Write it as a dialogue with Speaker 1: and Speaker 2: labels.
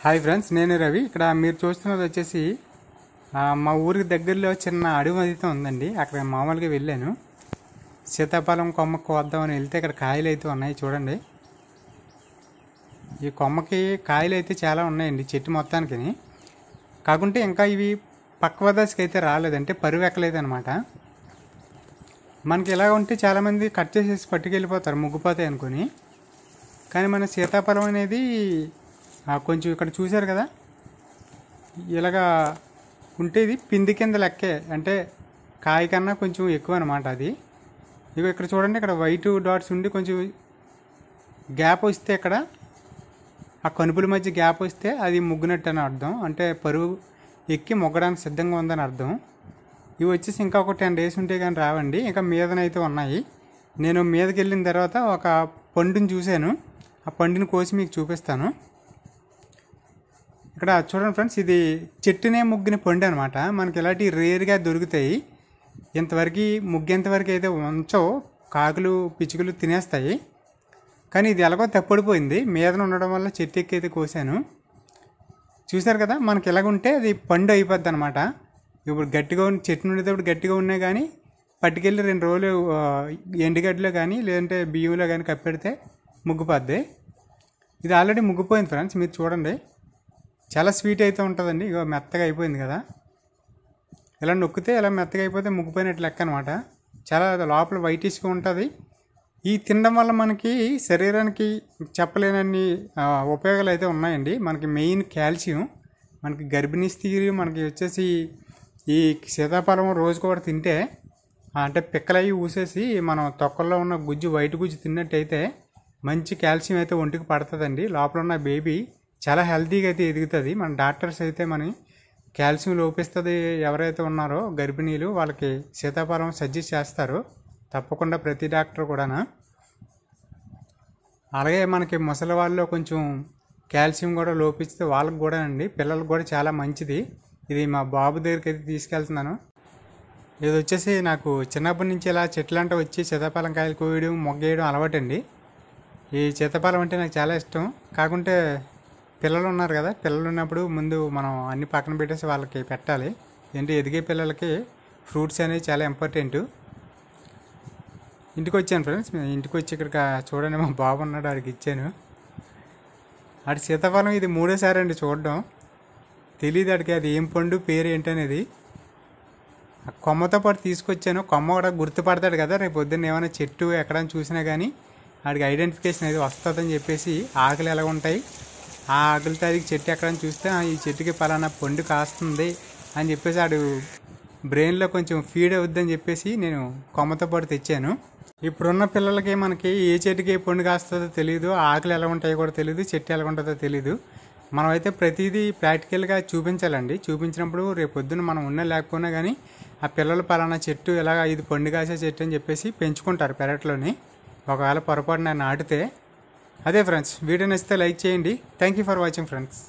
Speaker 1: hi friends నేను రవి ఇక్కడ మీరు చూస్తున్నది వచ్చేసి మా ఊరికి దగ్గరలో చిన్న అడవి అయితే ఉందండి అక్కడ మామూలుగా వెళ్ళాను సీతాఫలం కొమ్మ కోద్దామని వెళ్తే ఇక్కడ కాయలు అయితే ఉన్నాయి చూడండి ఈ కొమ్మకి కాయలు అయితే చాలా ఉన్నాయండి చెట్టు మొత్తానికి కాకుంటే ఇంకా ఇవి పక్వ దశకి అయితే రాలేదంటే పరువు ఎక్కలేదు అనమాట మనకి ఇలా ఉంటే చాలామంది కట్ చేసేసి పట్టుకెళ్ళిపోతారు ముగ్గుపోతాయి అనుకుని కానీ మన సీతాఫలం అనేది కొంచెం ఇక్కడ చూశారు కదా ఇలాగా ఉంటే ఇది పిండి కింద లెక్కే అంటే కాయ కన్నా కొంచెం ఎక్కువ అనమాట అది ఇవి ఇక్కడ చూడండి ఇక్కడ వైట్ డాట్స్ ఉండి కొంచెం గ్యాప్ వస్తే ఇక్కడ ఆ కనుపుల మధ్య గ్యాప్ వస్తే అది ముగ్గునట్టు అని అర్థం అంటే పరువు ఎక్కి మొగ్గడానికి సిద్ధంగా ఉందని అర్థం ఇవి వచ్చేసి ఇంకా ఒక టెన్ డేస్ ఉంటే కానీ రావండి ఇంకా మీదనైతే ఉన్నాయి నేను మీదకి వెళ్ళిన తర్వాత ఒక పండుని చూశాను ఆ పండుని కోసి మీకు చూపిస్తాను ఇక్కడ చూడండి ఫ్రెండ్స్ ఇది చెట్టునే ముగ్గిన పండు అనమాట మనకి ఎలాంటి రేర్గా దొరుకుతాయి ఇంతవరకు ముగ్గేంతవరకు అయితే ఉంచో కాకులు పిచ్చుకలు తినేస్తాయి కానీ ఇది ఎలాగో తప్పడిపోయింది మీదన ఉండడం వల్ల చెట్టు ఎక్కి అయితే కోసాను చూశారు కదా మనకి ఎలాగుంటే అది పండు అయిపోద్ది అనమాట ఇప్పుడు గట్టిగా ఉన్న చెట్టు ఉండేటప్పుడు గట్టిగా ఉన్నాయి కానీ పట్టుకెళ్ళి రెండు రోజులు ఎండుగడ్డలో కానీ లేదంటే బియ్యంలో కానీ కప్పెడితే ముగ్గుపోద్ది ఇది ఆల్రెడీ ముగ్గుపోయింది ఫ్రెండ్స్ మీరు చూడండి చాలా స్వీట్ అయితే ఉంటుందండి ఇగో మెత్తగా అయిపోయింది కదా ఇలా నొక్కితే ఇలా మెత్తగా అయిపోతే ముగ్గిపోయినట్టు లెక్క అనమాట చాలా లోపల వైటిష్గా ఉంటుంది ఈ తినడం వల్ల మనకి శరీరానికి చెప్పలేనన్ని ఉపయోగాలు అయితే ఉన్నాయండి మనకి మెయిన్ కాల్షియం మనకి గర్భిణీ స్త్రీలు మనకి వచ్చేసి ఈ సీతాఫలం రోజు కూడా తింటే అంటే పిక్కలవి ఊసేసి మనం తొక్కల్లో ఉన్న గుజ్జు వైట్ గుజ్జు తిన్నట్టయితే మంచి కాల్షియం అయితే ఒంటికి పడుతుందండి లోపల ఉన్న బేబీ చాలా హెల్తీగా అయితే ఎదుగుతుంది మన డాక్టర్స్ అయితే మన కాల్షియం లోపిస్తుంది ఎవరైతే ఉన్నారో గర్భిణీలు వాళ్ళకి సీతాఫలం సజెస్ట్ చేస్తారు తప్పకుండా ప్రతి డాక్టర్ కూడా అలాగే మనకి ముసలి వాళ్ళలో కొంచెం కాల్షియం కూడా లోపిస్తే వాళ్ళకి కూడా అండి పిల్లలకు కూడా చాలా మంచిది ఇది మా బాబు దగ్గరికి అయితే తీసుకెళ్తున్నాను ఇది వచ్చేసి నాకు చిన్నప్పటి నుంచి ఇలా అంటే వచ్చి సీతాఫలం కాయలు కోయడం మొగ్గేయడం అలవాటండి ఈ సీతాఫలం అంటే నాకు చాలా ఇష్టం కాకుంటే పిల్లలు ఉన్నారు కదా పిల్లలు ఉన్నప్పుడు ముందు మనం అన్ని పక్కన పెట్టేసి వాళ్ళకి పెట్టాలి ఏంటి ఎదిగే పిల్లలకి ఫ్రూట్స్ అనేవి చాలా ఇంపార్టెంట్ ఇంటికి వచ్చాను ఫ్రెండ్స్ ఇంటికి వచ్చి ఇక్కడ చూడండి మా బాబు ఉన్నాడు ఆడికి ఇచ్చాను ఆడి సీతాఫలం ఇది మూడోసారి అండి చూడడం తెలియదు ఆడికి అది ఏం పండు పేరు ఏంటనేది కొమ్మతో పాటు తీసుకొచ్చాను కొమ్మ కూడా గుర్తుపడతాడు కదా రేపు పొద్దున్న ఏమైనా చెట్టు ఎక్కడ చూసినా కానీ ఆడికి ఐడెంటిఫికేషన్ అది వస్తుందని చెప్పేసి ఆకలి ఎలా ఉంటాయి ఆ ఆకులతో అది చెట్టు ఎక్కడని చూస్తే ఈ చెట్టుకి పలానా పండు కాస్తుంది అని చెప్పేసి ఆడు బ్రెయిన్లో కొంచెం ఫీడ్ అవుద్దని చెప్పేసి నేను కొమ్మతో పాటు తెచ్చాను ఇప్పుడున్న పిల్లలకి మనకి ఏ చెట్టుకి ఏ పండు కాస్తుందో తెలియదు ఆకులు ఎలా ఉంటాయో కూడా తెలియదు చెట్టు ఎలా ఉంటుందో తెలియదు మనమైతే ప్రతిదీ ప్రాక్టికల్గా చూపించాలండి చూపించినప్పుడు రేపు పొద్దున్న మనం ఉన్నా లేకపోయినా కానీ ఆ పిల్లలు పలానా చెట్టు ఇలాగ ఇది పండు కాసే చెట్టు అని చెప్పేసి పెంచుకుంటారు పెరట్లోని ఒకవేళ పొరపాటున నాటితే అదే ఫ్రెండ్స్ వీడియో నచ్చితే లైక్ చేయండి thank you for watching friends